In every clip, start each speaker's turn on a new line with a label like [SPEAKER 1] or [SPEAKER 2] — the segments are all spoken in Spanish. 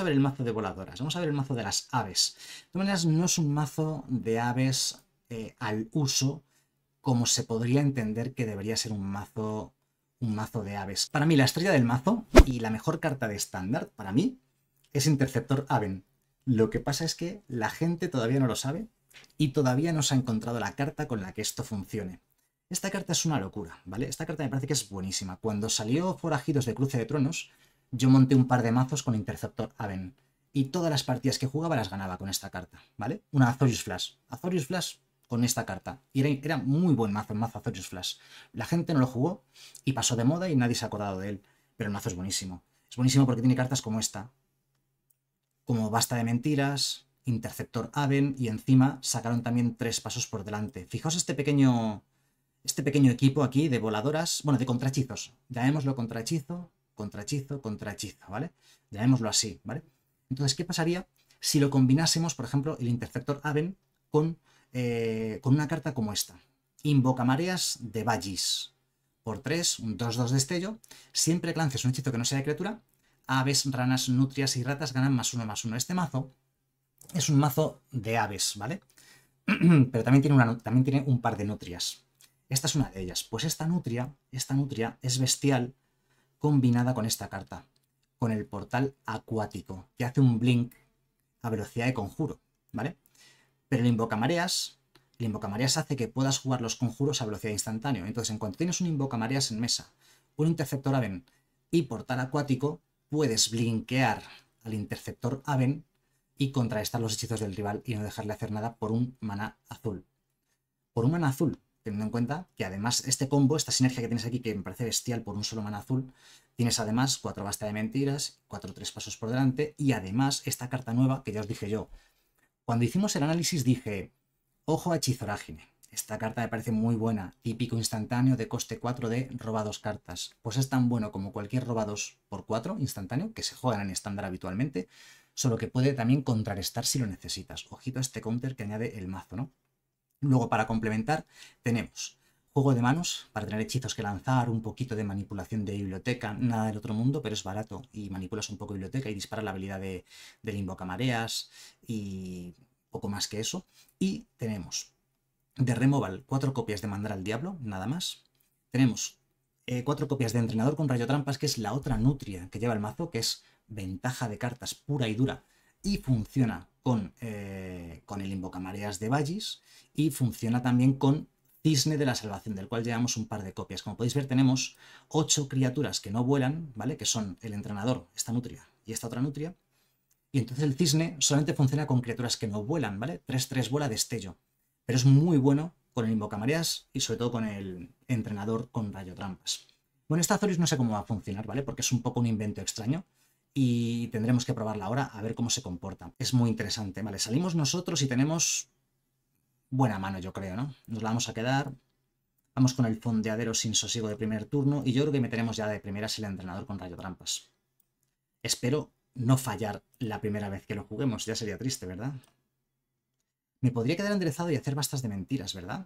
[SPEAKER 1] a ver el mazo de voladoras, vamos a ver el mazo de las aves. De todas maneras, no es un mazo de aves eh, al uso como se podría entender que debería ser un mazo, un mazo de aves. Para mí, la estrella del mazo y la mejor carta de estándar, para mí, es Interceptor Aven. Lo que pasa es que la gente todavía no lo sabe y todavía no se ha encontrado la carta con la que esto funcione. Esta carta es una locura, ¿vale? Esta carta me parece que es buenísima. Cuando salió Forajidos de Cruce de Tronos, yo monté un par de mazos con Interceptor Aven. Y todas las partidas que jugaba las ganaba con esta carta, ¿vale? Una Azorius Flash. Azorius Flash con esta carta. Y era, muy buen mazo, el mazo Azorius Flash. La gente no lo jugó y pasó de moda y nadie se ha acordado de él. Pero el mazo es buenísimo. Es buenísimo porque tiene cartas como esta. Como Basta de Mentiras, Interceptor Aven y encima sacaron también tres pasos por delante. Fijaos este pequeño, este pequeño equipo aquí de voladoras, bueno, de contrahechizos. lo contrahechizo contra hechizo, ¿vale? Llamémoslo así, ¿vale? Entonces, ¿qué pasaría si lo combinásemos, por ejemplo, el interceptor Aven con, eh, con una carta como esta? Invoca mareas de Vallis. Por 3, un 2-2 destello. Siempre que lances un hechizo que no sea de criatura, aves, ranas, nutrias y ratas ganan más uno más uno. Este mazo es un mazo de aves, ¿vale? Pero también tiene, también tiene un par de nutrias. Esta es una de ellas. Pues esta nutria, esta nutria es bestial combinada con esta carta, con el portal acuático, que hace un blink a velocidad de conjuro, ¿vale? Pero el Invoca el mareas hace que puedas jugar los conjuros a velocidad instantánea. Entonces, en cuanto tienes un Invoca Mareas en mesa, un interceptor Aven y portal acuático, puedes blinkear al interceptor Aven y contrarrestar los hechizos del rival y no dejarle hacer nada por un mana azul. Por un mana azul, teniendo en cuenta que además este combo, esta sinergia que tienes aquí, que me parece bestial por un solo mana azul, tienes además cuatro basta de mentiras, cuatro tres pasos por delante, y además esta carta nueva que ya os dije yo. Cuando hicimos el análisis dije, ojo a Hechizorágine, esta carta me parece muy buena, típico instantáneo de coste 4 de roba dos cartas. Pues es tan bueno como cualquier roba 2 por 4 instantáneo, que se juegan en estándar habitualmente, solo que puede también contrarrestar si lo necesitas. Ojito a este counter que añade el mazo, ¿no? Luego, para complementar, tenemos juego de manos, para tener hechizos que lanzar, un poquito de manipulación de biblioteca, nada del otro mundo, pero es barato y manipulas un poco biblioteca y dispara la habilidad de, del mareas y poco más que eso. Y tenemos de removal cuatro copias de mandar al diablo, nada más. Tenemos eh, cuatro copias de entrenador con rayo trampas, que es la otra nutria que lleva el mazo, que es ventaja de cartas pura y dura y funciona con, eh, con el Invocamareas de Vallis y funciona también con Cisne de la Salvación, del cual llevamos un par de copias. Como podéis ver, tenemos ocho criaturas que no vuelan, ¿vale? Que son el entrenador, esta nutria y esta otra nutria. Y entonces el cisne solamente funciona con criaturas que no vuelan, ¿vale? 3-3 Vuela destello. Pero es muy bueno con el Invocamareas y sobre todo con el entrenador con rayo trampas. Bueno, esta Azolis no sé cómo va a funcionar, ¿vale? Porque es un poco un invento extraño y tendremos que probarla ahora a ver cómo se comporta. Es muy interesante, ¿vale? Salimos nosotros y tenemos buena mano, yo creo, ¿no? Nos la vamos a quedar. Vamos con el fondeadero sin sosiego de primer turno y yo creo que meteremos ya de primeras el entrenador con rayo trampas. Espero no fallar la primera vez que lo juguemos, ya sería triste, ¿verdad? Me podría quedar enderezado y hacer bastas de mentiras, ¿verdad?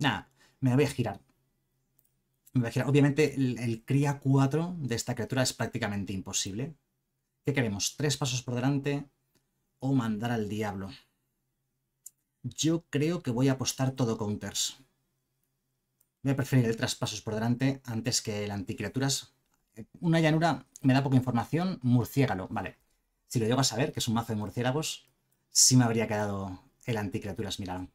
[SPEAKER 1] Nada, me voy a girar. Obviamente el, cría 4 de esta criatura es prácticamente imposible. ¿Qué queremos? ¿Tres pasos por delante o mandar al diablo? Yo creo que voy a apostar todo counters. Voy a preferir el pasos por delante antes que el anticriaturas. Una llanura me da poca información. Murciégalo, vale. Si lo llego a saber, que es un mazo de murciélagos, sí me habría quedado el anticriaturas, miraron.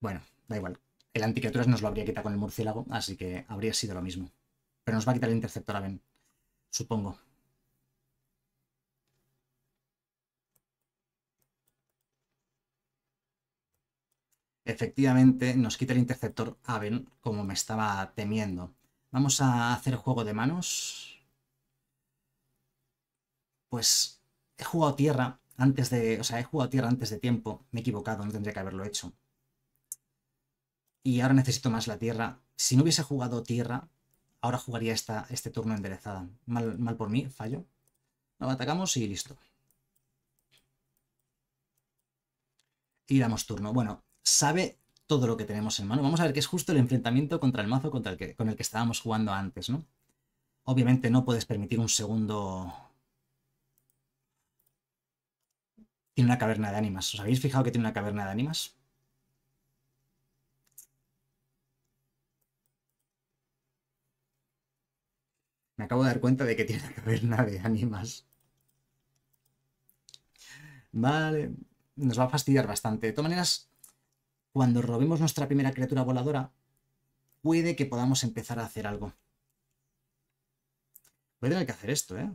[SPEAKER 1] Bueno, da igual. El anticriaturas nos lo habría quitado con el murciélago, así que habría sido lo mismo. Pero nos va a quitar el interceptor Aven, supongo. Efectivamente, nos quita el interceptor Aven, como me estaba temiendo. Vamos a hacer juego de manos. Pues he jugado tierra antes de... O sea, he jugado tierra antes de tiempo. Me he equivocado, no tendría que haberlo hecho y ahora necesito más la tierra. Si no hubiese jugado tierra, ahora jugaría esta, este turno enderezada. Mal, mal por mí, fallo. Lo atacamos y listo. Y damos turno. Bueno, sabe todo lo que tenemos en mano. Vamos a ver que es justo el enfrentamiento contra el mazo contra el que, con el que estábamos jugando antes, ¿no? Obviamente no puedes permitir un segundo... Tiene una caverna de ánimas. ¿Os habéis fijado que tiene una caverna de ánimas? Me acabo de dar cuenta de que tiene que nada de ánimas. Vale, nos va a fastidiar bastante. De todas maneras, cuando robemos nuestra primera criatura voladora, puede que podamos empezar a hacer algo. Voy a tener que hacer esto, ¿eh?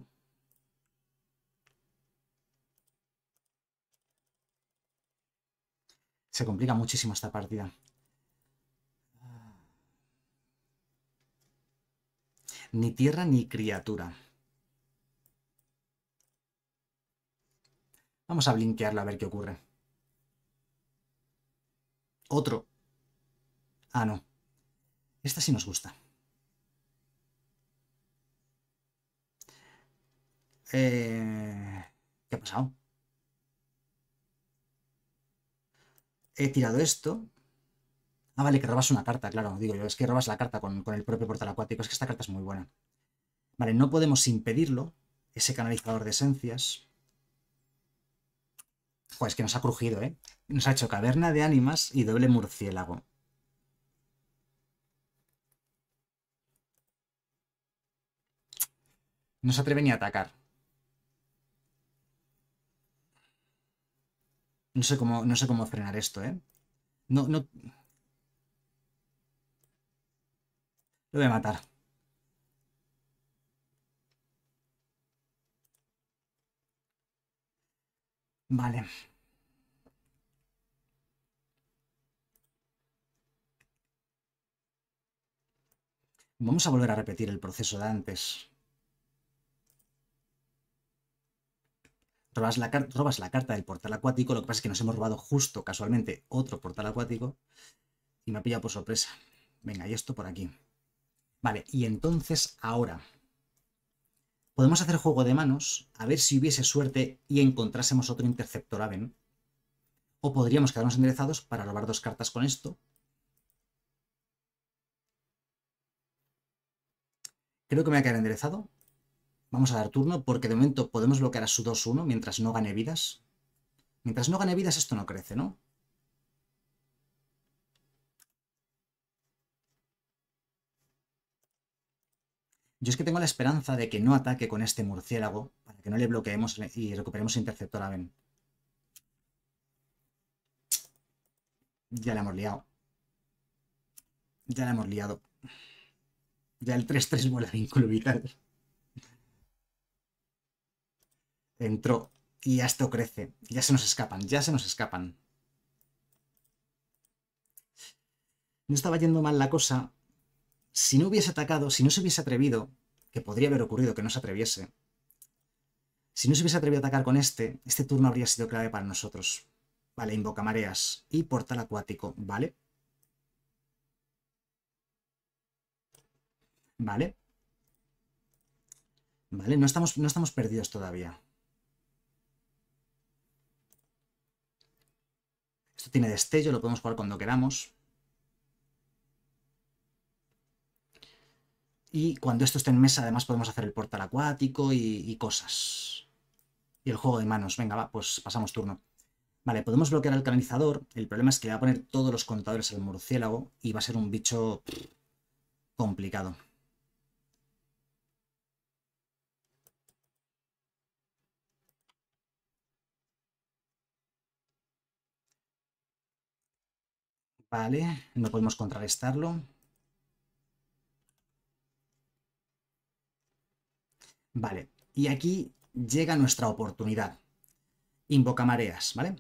[SPEAKER 1] Se complica muchísimo esta partida. ni tierra ni criatura. Vamos a blinkearla a ver qué ocurre. Otro. Ah, no. Esta sí nos gusta. Eh, ¿Qué ha pasado? He tirado esto, Ah, vale, que robas una carta, claro. Digo es que robas la carta con, el propio portal acuático. Es que esta carta es muy buena. Vale, no podemos impedirlo. Ese canalizador de esencias. Joder, es que nos ha crujido, ¿eh? Nos ha hecho caverna de ánimas y doble murciélago. No se atreve ni a atacar. No sé cómo, no sé cómo frenar esto, ¿eh? No, no, Lo voy a matar. Vale. Vamos a volver a repetir el proceso de antes. Robas la, robas la, carta del portal acuático, lo que pasa es que nos hemos robado justo, casualmente, otro portal acuático y me ha pillado por sorpresa. Venga, y esto por aquí. Vale, y entonces ahora podemos hacer juego de manos, a ver si hubiese suerte y encontrásemos otro interceptor Aven. O podríamos quedarnos enderezados para robar dos cartas con esto. Creo que me voy a quedar enderezado. Vamos a dar turno porque de momento podemos bloquear a su 2-1 mientras no gane vidas. Mientras no gane vidas esto no crece, ¿no? Yo es que tengo la esperanza de que no ataque con este murciélago para que no le bloqueemos y recuperemos interceptor a Ben. Ya la hemos liado. Ya la hemos liado. Ya el 3-3 vuela vínculo vital. Entró. Y ya esto crece. Ya se nos escapan. Ya se nos escapan. No estaba yendo mal la cosa, si no hubiese atacado, si no se hubiese atrevido, que podría haber ocurrido que no se atreviese, si no se hubiese atrevido a atacar con este, este turno habría sido clave para nosotros. Vale, invoca mareas y portal acuático, ¿vale? Vale. Vale, no estamos, no estamos perdidos todavía. Esto tiene destello, lo podemos jugar cuando queramos. Y cuando esto esté en mesa, además podemos hacer el portal acuático y, cosas. Y el juego de manos. Venga, va, pues pasamos turno. Vale, podemos bloquear al canalizador. El problema es que le va a poner todos los contadores al murciélago y va a ser un bicho complicado. Vale, no podemos contrarrestarlo. Vale, y aquí llega nuestra oportunidad. Invoca mareas, ¿vale?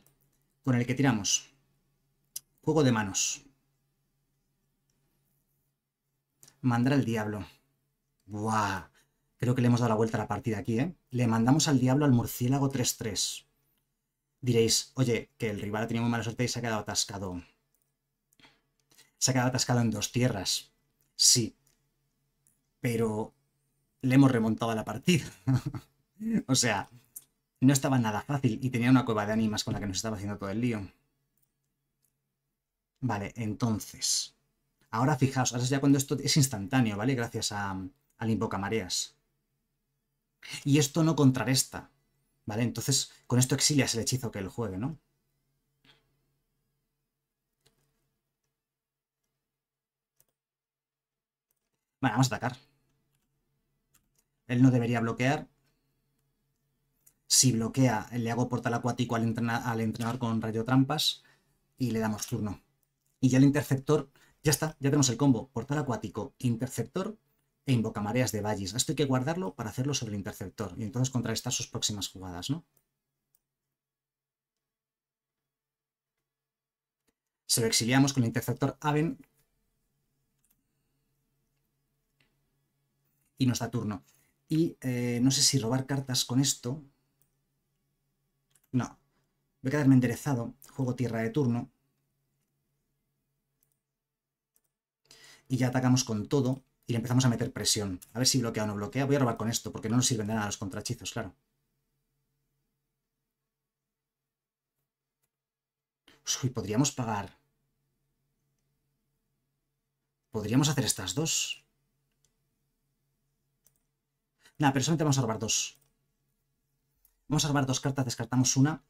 [SPEAKER 1] Con el que tiramos. Juego de manos. Mandar al diablo. ¡Buah! Creo que le hemos dado la vuelta a la partida aquí, ¿eh? Le mandamos al diablo al murciélago 3-3. Diréis, oye, que el rival ha tenido mala suerte y se ha quedado atascado. Se ha quedado atascado en dos tierras. Sí. Pero le hemos remontado a la partida. o sea, no estaba nada fácil y tenía una cueva de ánimas con la que nos estaba haciendo todo el lío. Vale, entonces. Ahora fijaos, ahora es ya cuando esto es instantáneo, ¿vale? Gracias a, al invocamareas. Y esto no contrarresta, ¿vale? Entonces, con esto exilias el hechizo que él juegue, ¿no? Vale, vamos a atacar. Él no debería bloquear. Si bloquea, le hago portal acuático al, al entrenador con rayo trampas y le damos turno. Y ya el interceptor, ya está, ya tenemos el combo. Portal acuático, interceptor e invoca mareas de valles. Esto hay que guardarlo para hacerlo sobre el interceptor y entonces contrarrestar sus próximas jugadas, ¿no? Se lo exiliamos con el interceptor Aven y nos da turno. Y eh, no sé si robar cartas con esto. No. Voy a quedarme enderezado. Juego tierra de turno. Y ya atacamos con todo y le empezamos a meter presión. A ver si bloquea o no bloquea. Voy a robar con esto porque no nos sirven de nada los contrachizos, claro. Pues, uy, podríamos pagar. Podríamos hacer estas dos. Nada, pero solamente vamos a robar dos. Vamos a robar dos cartas, descartamos una.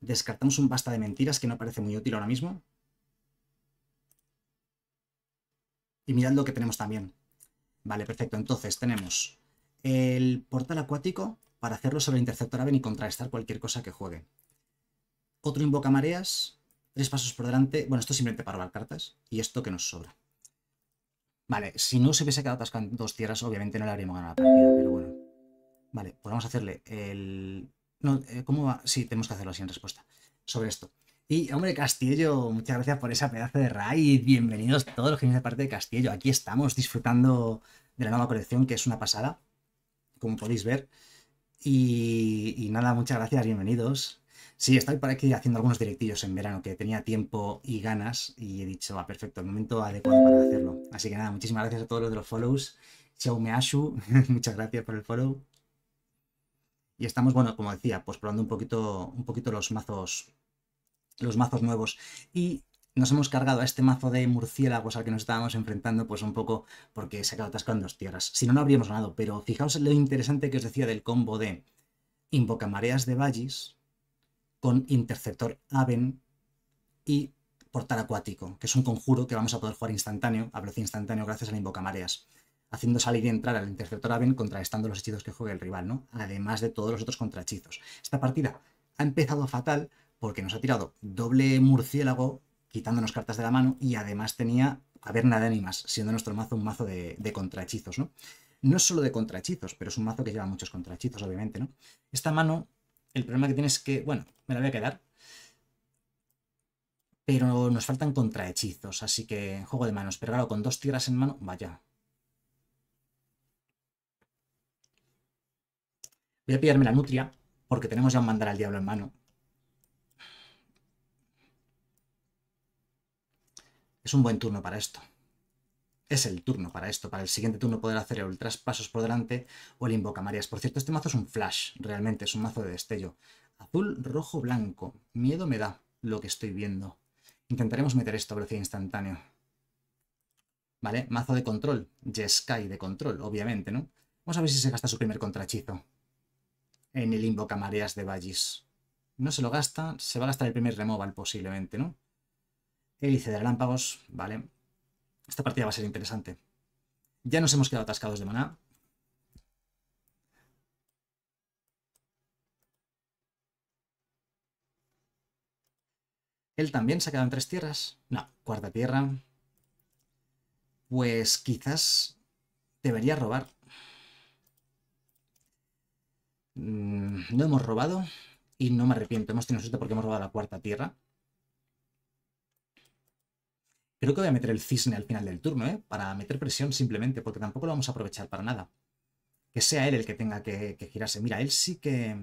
[SPEAKER 1] Descartamos un basta de mentiras que no parece muy útil ahora mismo. Y mirad lo que tenemos también. Vale, perfecto. Entonces tenemos el portal acuático para hacerlo sobre el Interceptor Aven y contrarrestar cualquier cosa que juegue. Otro invoca mareas, tres pasos por delante. Bueno, esto simplemente para robar cartas y esto que nos sobra. Vale, si no se hubiese quedado atascado dos tierras, obviamente no le habríamos ganado la partida, pero bueno. Vale, podemos pues hacerle el... No, eh, ¿Cómo va? Sí, tenemos que hacerlo así en respuesta. Sobre esto. Y, hombre, Castillo, muchas gracias por esa pedazo de raid. Bienvenidos todos los que vienen de parte de Castillo. Aquí estamos disfrutando de la nueva colección, que es una pasada, como podéis ver. y nada, muchas gracias, bienvenidos. Sí, estoy por aquí haciendo algunos directillos en verano que tenía tiempo y ganas y he dicho, va perfecto, el momento adecuado para hacerlo. Así que nada, muchísimas gracias a todos los de los follows. Xiaomi Ashu, muchas gracias por el follow. Y estamos, bueno, como decía, pues probando un poquito, un poquito los mazos, los mazos nuevos. Y nos hemos cargado a este mazo de murciélagos al que nos estábamos enfrentando, pues un poco porque se ha quedado atascado en dos tierras. Si no, no habríamos ganado, pero fijaos lo interesante que os decía del combo de Invoca Mareas de Vallis, con interceptor Aven y portal acuático, que es un conjuro que vamos a poder jugar instantáneo, a velocidad instantáneo, gracias a al invocamareas, haciendo salir y entrar al interceptor Aven contrarrestando los hechizos que juegue el rival, ¿no? Además de todos los otros contrahechizos. Esta partida ha empezado fatal porque nos ha tirado doble murciélago, quitándonos cartas de la mano, y además tenía haber de ánimas, siendo nuestro mazo un mazo de, de contrahechizos, ¿no? No es solo de contrahechizos, pero es un mazo que lleva muchos contrahechizos, obviamente, ¿no? Esta mano el problema que tienes es que, bueno, me la voy a quedar. Pero nos faltan contrahechizos, así que juego de manos. Pero claro, con dos tiras en mano, vaya. Voy a pillarme la nutria, porque tenemos ya un mandar al diablo en mano. Es un buen turno para esto es el turno para esto, para el siguiente turno poder hacer el traspasos por delante o el Invoca marias Por cierto, este mazo es un flash, realmente, es un mazo de destello. Azul, rojo, blanco. Miedo me da lo que estoy viendo. Intentaremos meter esto a velocidad instantánea. ¿Vale? Mazo de control. Jeskai de control, obviamente, ¿no? Vamos a ver si se gasta su primer contrachizo en el Invoca Mareas de Vallis. No se lo gasta, se va a gastar el primer removal posiblemente, ¿no? Hélice de relámpagos, vale. Esta partida va a ser interesante. Ya nos hemos quedado atascados de maná. Él también se ha quedado en tres tierras. No, cuarta tierra. Pues quizás debería robar. Mm, no hemos robado y no me arrepiento. Hemos tenido suerte porque hemos robado la cuarta tierra. Creo que voy a meter el cisne al final del turno, ¿eh? Para meter presión simplemente, porque tampoco lo vamos a aprovechar para nada. Que sea él el que tenga que, girarse. Mira, él sí que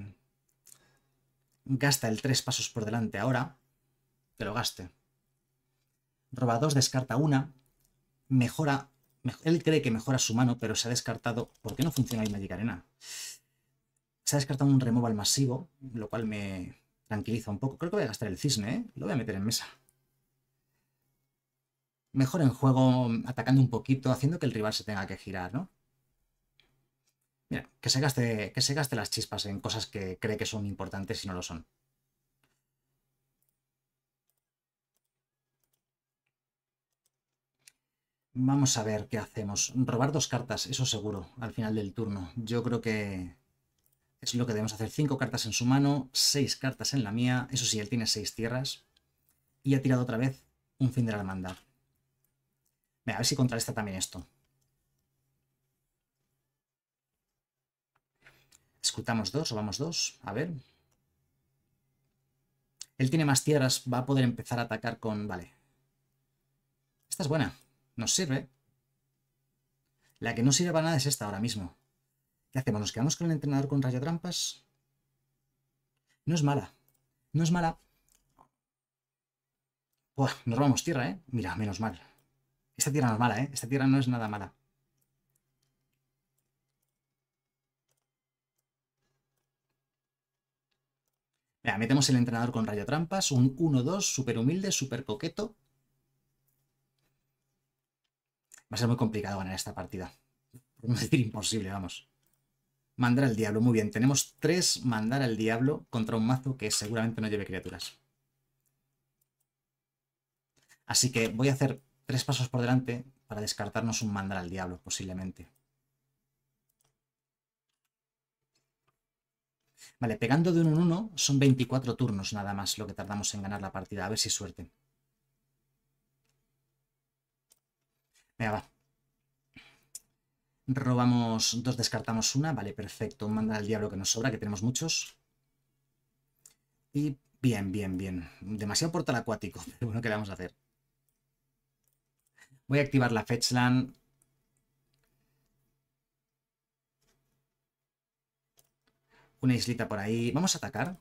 [SPEAKER 1] gasta el tres pasos por delante ahora. Que lo gaste. Roba dos, descarta una. Mejora... él cree que mejora su mano, pero se ha descartado... ¿Por qué no funciona ahí Magic Arena? Se ha descartado un removal masivo, lo cual me tranquiliza un poco. Creo que voy a gastar el cisne, ¿eh? Lo voy a meter en mesa mejor en juego atacando un poquito, haciendo que el rival se tenga que girar, ¿no? Mira, que se gaste, que se gaste las chispas en cosas que cree que son importantes y no lo son. Vamos a ver qué hacemos. Robar dos cartas, eso seguro, al final del turno. Yo creo que es lo que debemos hacer. Cinco cartas en su mano, seis cartas en la mía. Eso sí, él tiene seis tierras. Y ha tirado otra vez un fin de la hermandad a ver si contrarresta también esto. escutamos dos o vamos dos. A ver. Él tiene más tierras, va a poder empezar a atacar con... Vale. Esta es buena. Nos sirve. La que no sirve para nada es esta ahora mismo. ¿Qué hacemos? ¿Nos quedamos con el entrenador con trampas No es mala. No es mala. nos robamos tierra, ¿eh? Mira, menos mal. Esta tierra no es mala, ¿eh? Esta tierra no es nada mala. Mira, metemos el entrenador con rayo trampas, un 1-2, súper humilde, súper coqueto. Va a ser muy complicado ganar esta partida. Por no decir imposible, vamos. Mandar al diablo, muy bien. Tenemos tres mandar al diablo contra un mazo que seguramente no lleve criaturas. Así que voy a hacer tres pasos por delante para descartarnos un mandar al diablo, posiblemente. Vale, pegando de uno en uno son 24 turnos nada más lo que tardamos en ganar la partida. A ver si suerte. Venga, va. Robamos dos, descartamos una. Vale, perfecto. Un mandar al diablo que nos sobra, que tenemos muchos. Y bien, bien, bien. Demasiado portal acuático, pero bueno, ¿qué le vamos a hacer? Voy a activar la Fetchland. Una islita por ahí. Vamos a atacar.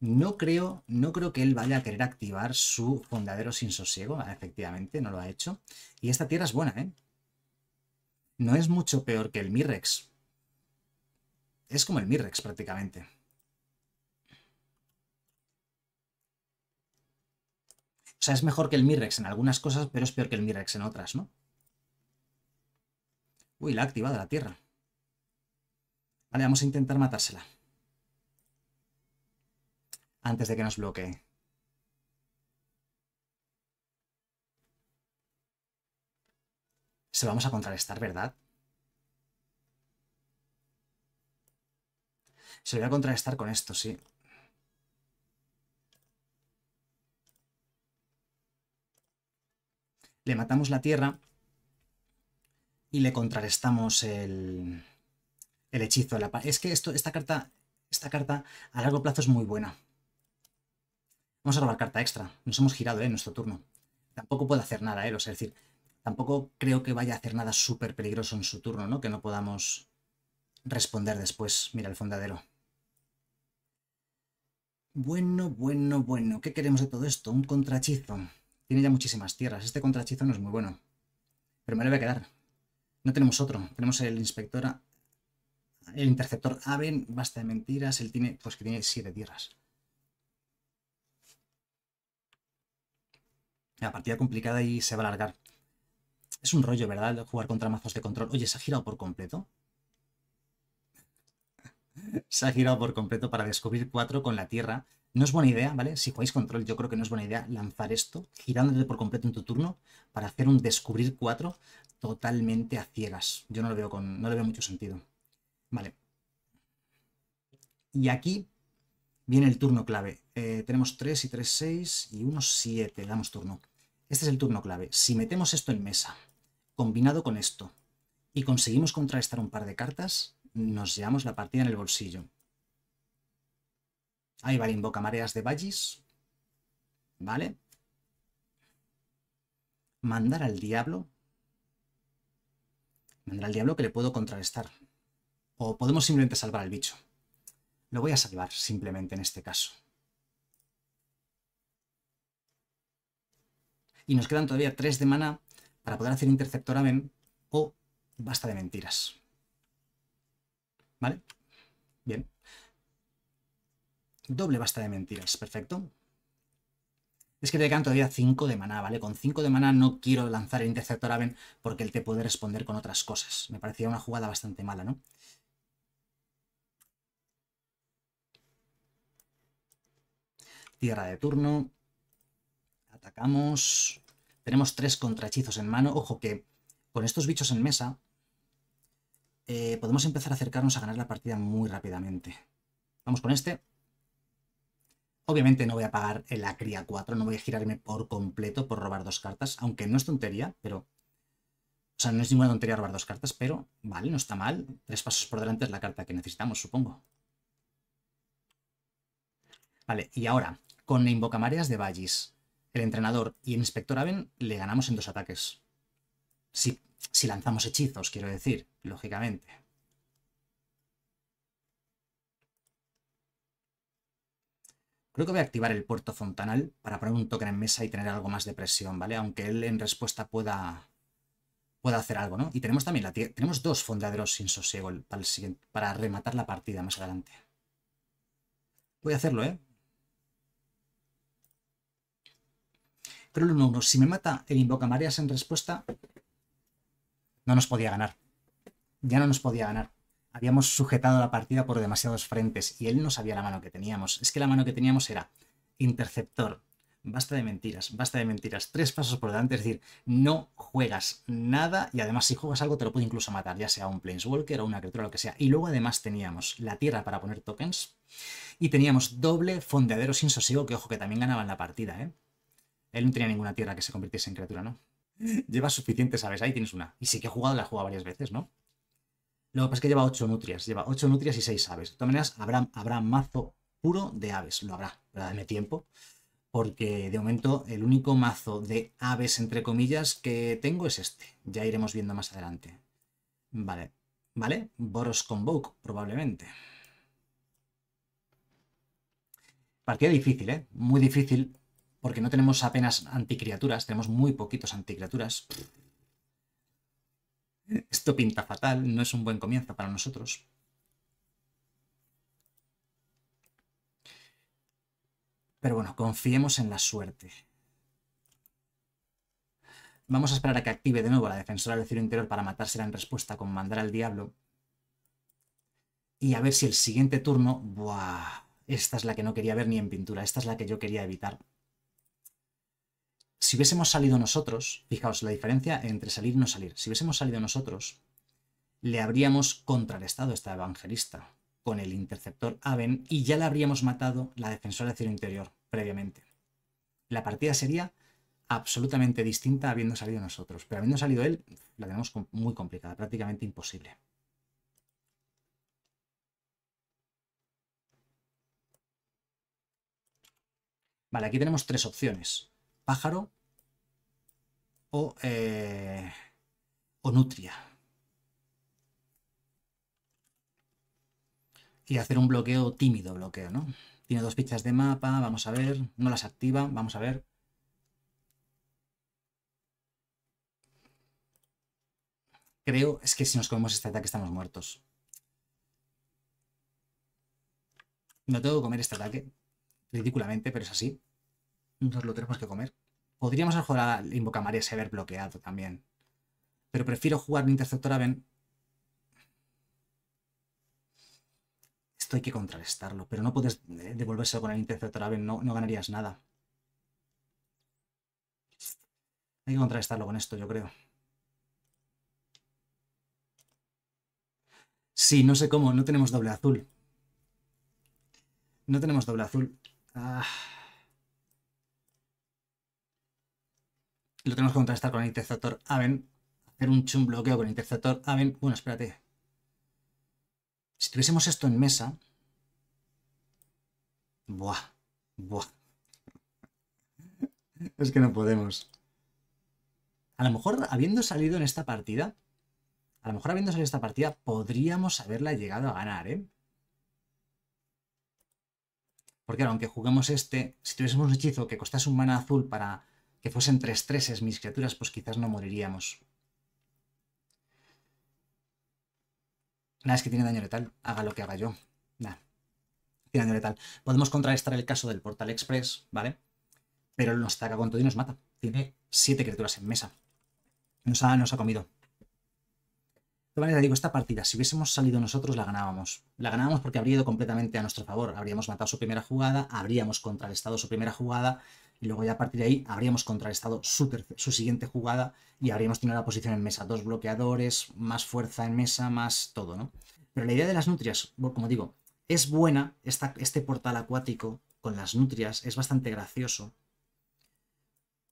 [SPEAKER 1] No creo, no creo que él vaya a querer activar su fondadero sin sosiego. Efectivamente, no lo ha hecho. Y esta tierra es buena, ¿eh? No es mucho peor que el Mirrex. Es como el Mirrex prácticamente. O sea, es mejor que el Mirrex en algunas cosas, pero es peor que el Mirex en otras, ¿no? Uy, la ha activado la tierra. Vale, vamos a intentar matársela. Antes de que nos bloquee. Se lo vamos a contrarrestar, ¿verdad? Se lo voy a contrarrestar con esto, sí. Le matamos la tierra y le contrarrestamos el, el hechizo. La, es que esto, esta, carta, esta carta a largo plazo es muy buena. Vamos a robar carta extra. Nos hemos girado ¿eh? en nuestro turno. Tampoco puede hacer nada, ¿eh? es decir, tampoco creo que vaya a hacer nada súper peligroso en su turno, ¿no? Que no podamos responder después. Mira el fondadero. Bueno, bueno, bueno. ¿Qué queremos de todo esto? Un contrahechizo. Tiene ya muchísimas tierras. Este contrachizo no es muy bueno. Pero me lo voy a quedar. No tenemos otro. Tenemos el inspector... El interceptor Aven. Basta de mentiras. Él tiene... Pues que tiene siete tierras. La partida complicada y se va a alargar. Es un rollo, ¿verdad? Jugar contra mazos de control. Oye, ¿se ha girado por completo? se ha girado por completo para descubrir cuatro con la tierra no es buena idea, ¿vale? Si jugáis control, yo creo que no es buena idea lanzar esto, girándote por completo en tu turno, para hacer un descubrir 4 totalmente a ciegas. Yo no lo veo con. no le veo mucho sentido. Vale. Y aquí viene el turno clave. Eh, tenemos 3 y 3, 6 y 1, 7. damos turno. Este es el turno clave. Si metemos esto en mesa, combinado con esto, y conseguimos contrarrestar un par de cartas, nos llevamos la partida en el bolsillo. Ahí va invoca mareas de vallis. ¿Vale? Mandar al diablo. Mandar al diablo que le puedo contrarrestar. O podemos simplemente salvar al bicho. Lo voy a salvar simplemente en este caso. Y nos quedan todavía 3 de mana para poder hacer interceptor o basta de mentiras. ¿Vale? Bien. Doble basta de mentiras, perfecto. Es que te quedan todavía 5 de maná, ¿vale? Con 5 de mana no quiero lanzar el interceptor Aven porque él te puede responder con otras cosas. Me parecía una jugada bastante mala, ¿no? Tierra de turno. Atacamos. Tenemos 3 contrahechizos en mano. Ojo que con estos bichos en mesa eh, podemos empezar a acercarnos a ganar la partida muy rápidamente. Vamos con este. Obviamente no voy a pagar la cría 4, no voy a girarme por completo por robar dos cartas, aunque no es tontería, pero... O sea, no es ninguna tontería robar dos cartas, pero vale, no está mal. Tres pasos por delante es la carta que necesitamos, supongo. Vale, y ahora, con Invocamareas de Vallis, el entrenador y el inspector Aven le ganamos en dos ataques. Si, si lanzamos hechizos, quiero decir, lógicamente. Creo que voy a activar el puerto fontanal para poner un token en mesa y tener algo más de presión, ¿vale? Aunque él en respuesta pueda, pueda hacer algo, ¿no? Y tenemos también la tenemos dos fondaderos sin sosiego para, rematar la partida más adelante. Voy a hacerlo, ¿eh? Pero el si me mata el Invoca Mareas en respuesta, no nos podía ganar. Ya no nos podía ganar habíamos sujetado la partida por demasiados frentes y él no sabía la mano que teníamos. Es que la mano que teníamos era interceptor, basta de mentiras, basta de mentiras, tres pasos por delante, es decir, no juegas nada y además si juegas algo te lo puede incluso matar, ya sea un Planeswalker o una criatura, lo que sea. Y luego además teníamos la tierra para poner tokens y teníamos doble fondeadero sin sosiego, que ojo, que también ganaban la partida, ¿eh? Él no tenía ninguna tierra que se convirtiese en criatura, ¿no? Llevas suficientes ¿sabes? ahí tienes una. Y sí que he jugado, la he jugado varias veces, ¿no? Lo que pasa es que lleva 8 nutrias, lleva 8 nutrias y 6 aves. De todas maneras, habrá, mazo puro de aves, lo habrá, pero dame tiempo, porque de momento el único mazo de aves, entre comillas, que tengo es este. Ya iremos viendo más adelante. Vale, vale, Boros Convoke, probablemente. Partida difícil, ¿eh? Muy difícil, porque no tenemos apenas anticriaturas, tenemos muy poquitos anticriaturas. Esto pinta fatal, no es un buen comienzo para nosotros. Pero bueno, confiemos en la suerte. Vamos a esperar a que active de nuevo la defensora del cielo interior para matársela en respuesta con mandar al diablo. Y a ver si el siguiente turno... ¡Buah! Esta es la que no quería ver ni en pintura. Esta es la que yo quería evitar si hubiésemos salido nosotros, fijaos la diferencia entre salir y no salir, si hubiésemos salido nosotros, le habríamos contrarrestado a esta evangelista con el interceptor Aven y ya la habríamos matado la defensora del cielo interior previamente. La partida sería absolutamente distinta habiendo salido nosotros, pero habiendo salido él, la tenemos muy complicada, prácticamente imposible. Vale, aquí tenemos tres opciones pájaro o, eh, o nutria. Y hacer un bloqueo tímido, bloqueo, ¿no? Tiene dos fichas de mapa, vamos a ver, no las activa, vamos a ver. Creo, es que si nos comemos este ataque estamos muertos. No tengo que comer este ataque, ridículamente, pero es así nos lo tenemos que comer. Podríamos jugar a María y haber bloqueado también. Pero prefiero jugar Interceptor Aven. Esto hay que contrarrestarlo, pero no puedes eh, devolverse con el Interceptor Aven, no, no ganarías nada. Hay que contrarrestarlo con esto, yo creo. Sí, no sé cómo, no tenemos doble azul. No tenemos doble azul. Ah. lo tenemos que contrastar con el interceptor Aven, hacer un chum bloqueo con el interceptor Aven. Bueno, espérate. Si tuviésemos esto en mesa... Buah, buah. Es que no podemos. A lo mejor, habiendo salido en esta partida, a lo mejor habiendo salido esta partida, podríamos haberla llegado a ganar, ¿eh? Porque aunque juguemos este, si tuviésemos un hechizo que costase un mana azul para que fuesen tres treses mis criaturas, pues quizás no moriríamos. Nada, es que tiene daño letal. Haga lo que haga yo. Nada. Tiene daño letal. Podemos contrarrestar el caso del Portal Express, ¿vale? Pero nos ataca con todo y nos mata. Tiene siete criaturas en mesa. Nos ha, nos ha comido. De manera, digo, esta partida, si hubiésemos salido nosotros, la ganábamos. La ganábamos porque habría ido completamente a nuestro favor. Habríamos matado su primera jugada, habríamos contrarrestado su primera jugada, y luego ya a partir de ahí habríamos contrarrestado su, su siguiente jugada y habríamos tenido la posición en mesa. Dos bloqueadores, más fuerza en mesa, más todo, ¿no? Pero la idea de las nutrias, como digo, es buena. Esta, este portal acuático con las nutrias es bastante gracioso.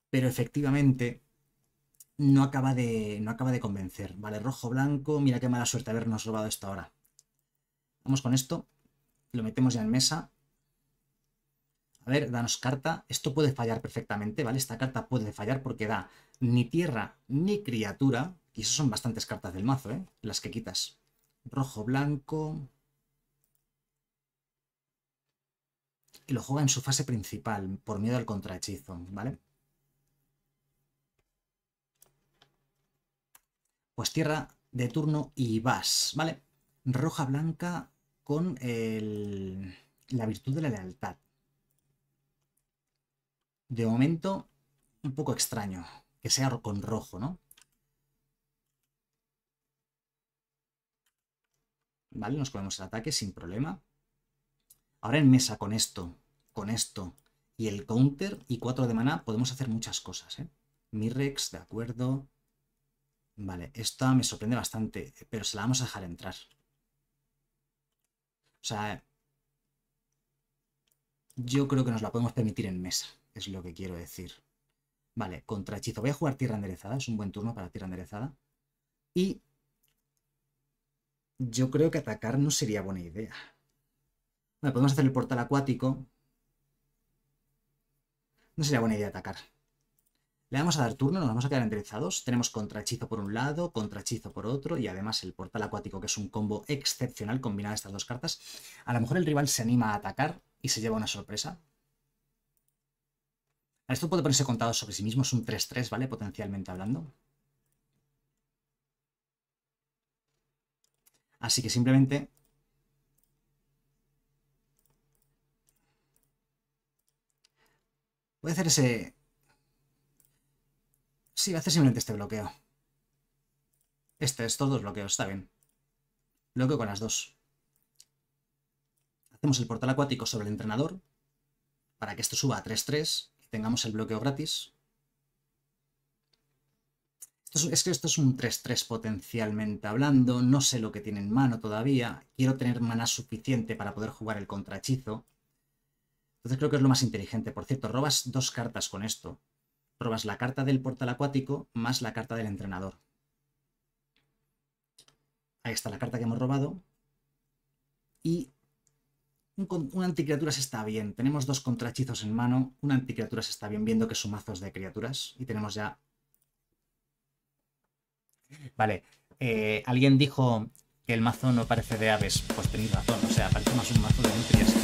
[SPEAKER 1] Pero efectivamente no acaba de, no acaba de convencer. Vale, rojo, blanco, mira qué mala suerte habernos robado esto ahora. Vamos con esto, lo metemos ya en mesa. A ver, danos carta. Esto puede fallar perfectamente, ¿vale? Esta carta puede fallar porque da ni tierra ni criatura. Y eso son bastantes cartas del mazo, ¿eh? Las que quitas. Rojo, blanco. Y lo juega en su fase principal, por miedo al contrahechizo, ¿vale? pues tierra de turno y vas, ¿vale? Roja blanca con la virtud de la lealtad. De momento, un poco extraño que sea con rojo, ¿no? Vale, nos comemos el ataque sin problema. Ahora en mesa con esto, con esto y el counter y 4 de maná podemos hacer muchas cosas, ¿eh? Mirex, de acuerdo. Vale, esto me sorprende bastante, pero se la vamos a dejar entrar. O sea, yo creo que nos la podemos permitir en mesa, es lo que quiero decir. Vale, contra hechizo. Voy a jugar tierra enderezada, es un buen turno para tierra enderezada. Y yo creo que atacar no sería buena idea. Bueno, podemos hacer el portal acuático. No sería buena idea atacar. Le vamos a dar turno, nos vamos a quedar enderezados. Tenemos contrahechizo por un lado, contrahechizo por otro y además el portal acuático, que es un combo excepcional combinado estas dos cartas. A lo mejor el rival se anima a atacar y se lleva una sorpresa. Esto puede ponerse contado sobre sí mismo, es un 3-3, ¿vale? Potencialmente hablando. Así que simplemente Voy a hacer ese Sí, hace simplemente este bloqueo. Este, estos dos bloqueos, está bien. Bloqueo con las dos. Hacemos el portal acuático sobre el entrenador para que esto suba a 3-3 y tengamos el bloqueo gratis. es, que esto es un 3-3 potencialmente hablando, no sé lo que tiene en mano todavía, quiero tener mana suficiente para poder jugar el contrachizo. Entonces creo que es lo más inteligente. Por cierto, robas dos cartas con esto. Robas la carta del portal acuático más la carta del entrenador. Ahí está la carta que hemos robado. Y una anticriatura se está bien. Tenemos dos contrachizos en mano. Una anticriatura se está bien, viendo que son mazos de criaturas. Y tenemos ya... Vale. Eh, alguien dijo que el mazo no parece de aves. Pues tenéis razón. O sea, parece más un mazo de nutrias.